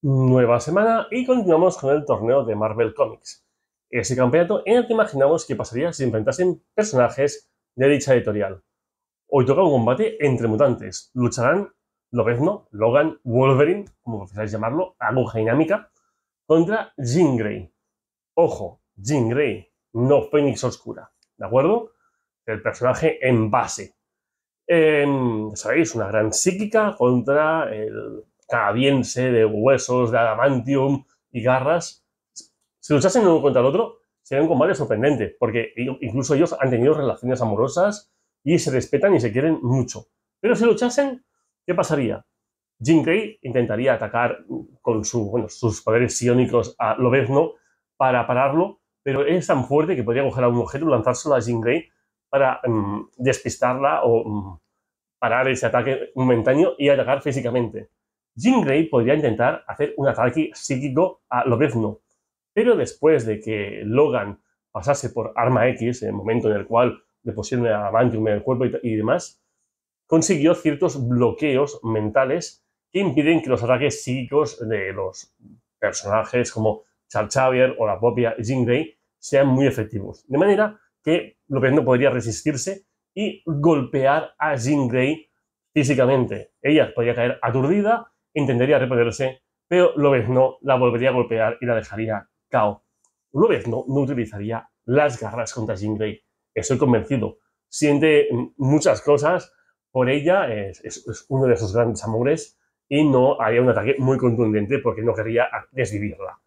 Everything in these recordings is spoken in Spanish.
Nueva semana y continuamos con el torneo de Marvel Comics. Ese campeonato en el que imaginamos que pasaría si enfrentasen personajes de dicha editorial. Hoy toca un combate entre mutantes. Lucharán No, Logan, Wolverine, como prefieráis llamarlo, aguja dinámica, contra Jean Grey. Ojo, Jean Grey, no Phoenix Oscura, ¿de acuerdo? El personaje en base. Em, sabéis, una gran psíquica contra el canadiense de huesos, de adamantium y garras, si luchasen uno contra el otro, sería un combate sorprendente, porque incluso ellos han tenido relaciones amorosas y se respetan y se quieren mucho. Pero si luchasen, ¿qué pasaría? Jim Grey intentaría atacar con bueno, sus poderes psiónicos a Lobezno para pararlo, pero es tan fuerte que podría coger a un objeto y lanzárselo a Jim Grey para mm, despistarla o mm, parar ese ataque momentáneo y atacar físicamente. Jean Grey podría intentar hacer un ataque psíquico a Lobezno, pero después de que Logan pasase por Arma X, en el momento en el cual le pusieron el adamantium en el cuerpo y, demás, consiguió ciertos bloqueos mentales que impiden que los ataques psíquicos de los personajes como Charles Xavier o la propia Jean Grey sean muy efectivos. De manera que Lobezno podría resistirse y golpear a Jean Grey físicamente. Ella podría caer aturdida intentaría reponerse, pero no la volvería a golpear y la dejaría cao. Lobezno no utilizaría las garras contra Jean Grey, estoy convencido. Siente mm, muchas cosas por ella, es, uno de sus grandes amores y no haría un ataque muy contundente porque no querría desvivirla.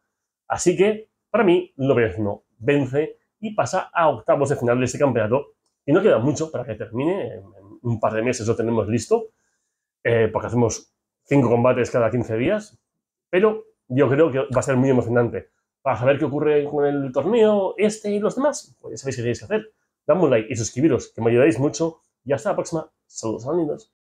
Así que, para mí, Lobezno vence y pasa a octavos de final de este campeonato. Y no queda mucho para que termine, en un par de meses lo tenemos listo, eh, porque hacemos cinco combates cada 15 días, pero yo creo que va a ser muy emocionante. Para saber qué ocurre con el torneo, este y los demás, pues ya sabéis qué tenéis que hacer. Dame un like y suscribiros, que me ayudáis mucho. Y hasta la próxima. Saludos, amigos.